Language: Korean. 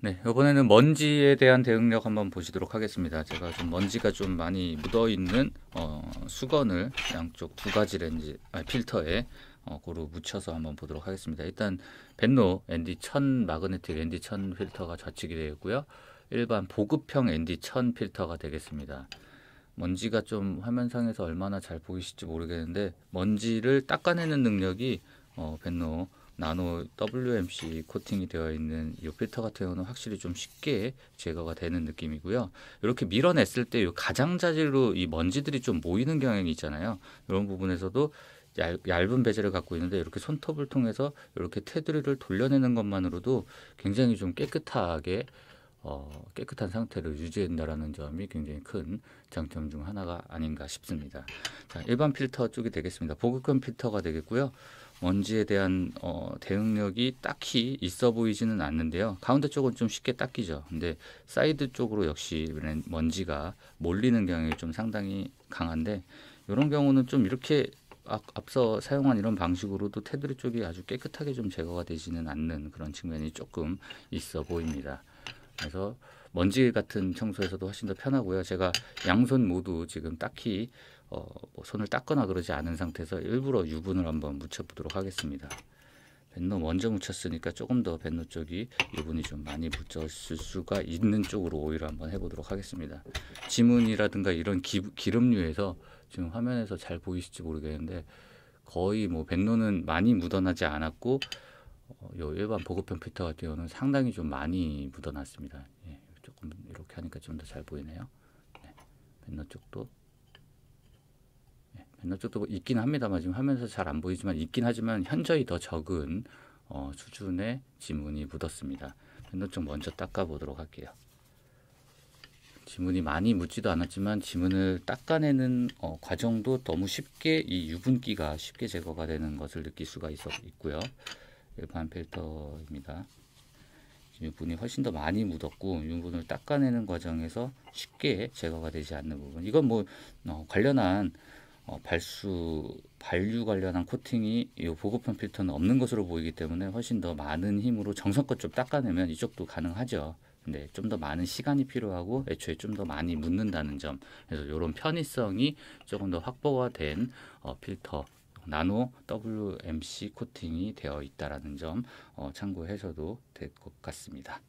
네, 이번에는 먼지에 대한 대응력 한번 보시도록 하겠습니다. 제가 좀 먼지가 좀 많이 묻어 있는 어, 수건을 양쪽 두 가지 렌즈 아니, 필터에 어, 고루 묻혀서 한번 보도록 하겠습니다. 일단 벤노 ND 1000 마그네틱 ND 1000 필터가 좌측이 되겠고요. 일반 보급형 ND 1000 필터가 되겠습니다. 먼지가 좀 화면상에서 얼마나 잘 보이실지 모르겠는데 먼지를 닦아내는 능력이 어, 벤노 나노 WMC 코팅이 되어 있는 이 필터 같은 경우는 확실히 좀 쉽게 제거가 되는 느낌이고요. 이렇게 밀어냈을 때 이 가장자질로 이 먼지들이 좀 모이는 경향이 있잖아요. 이런 부분에서도 얇, 은 베젤을 갖고 있는데 이렇게 손톱을 통해서 이렇게 테두리를 돌려내는 것만으로도 굉장히 좀 깨끗하게 어, 깨끗한 상태를 유지한다라는 점이 굉장히 큰 장점 중 하나가 아닌가 싶습니다. 자, 일반 필터 쪽이 되겠습니다. 보급형 필터가 되겠고요. 먼지에 대한 어, 대응력이 딱히 있어 보이지는 않는데요. 가운데 쪽은 좀 쉽게 닦이죠. 근데 사이드 쪽으로 역시 먼지가 몰리는 경향이 좀 상당히 강한데 이런 경우는 좀 이렇게 아, 앞서 사용한 이런 방식으로도 테두리 쪽이 아주 깨끗하게 좀 제거가 되지는 않는 그런 측면이 조금 있어 보입니다. 그래서 먼지 같은 청소에서도 훨씬 더 편하고요. 제가 양손 모두 지금 딱히 어, 뭐 손을 닦거나 그러지 않은 상태에서 일부러 유분을 한번 묻혀보도록 하겠습니다. 벤노 먼저 묻혔으니까 조금 더 벤노 쪽이 유분이 좀 많이 묻혔을 수가 있는 쪽으로 오히려 한번 해보도록 하겠습니다. 지문이라든가 이런 기, 기름류에서 지금 화면에서 잘 보이실지 모르겠는데 거의 뭐 벤노는 많이 묻어나지 않았고 어, 요 일반 보급형 필터 같은 경우는 상당히 좀 많이 묻어났습니다. 예, 조금 이렇게 하니까 좀 더 잘 보이네요. 네, 밴너 쪽도 예, 밴너 쪽도 있긴 합니다만 지금 화면에서 잘 안 보이지만 있긴 하지만 현저히 더 적은 어, 수준의 지문이 묻었습니다. 밴너 쪽 먼저 닦아보도록 할게요. 지문이 많이 묻지도 않았지만 지문을 닦아내는 어, 과정도 너무 쉽게 이 유분기가 쉽게 제거가 되는 것을 느낄 수가 있었, 고요 일반 그 필터입니다. 유분이 훨씬 더 많이 묻었고 유분을 닦아내는 과정에서 쉽게 제거가 되지 않는 부분 이건 뭐 어, 관련한 어, 발수 반류 관련한 코팅이 이 보급형 필터는 없는 것으로 보이기 때문에 훨씬 더 많은 힘으로 정성껏 좀 닦아내면 이쪽도 가능하죠 근데 좀 더 많은 시간이 필요하고 애초에 좀 더 많이 묻는다는 점 그래서 이런 편의성이 조금 더 확보가 된 어, 필터 나노 WMC 코팅이 되어 있다라는 점 어, 참고하셔도 될 것 같습니다.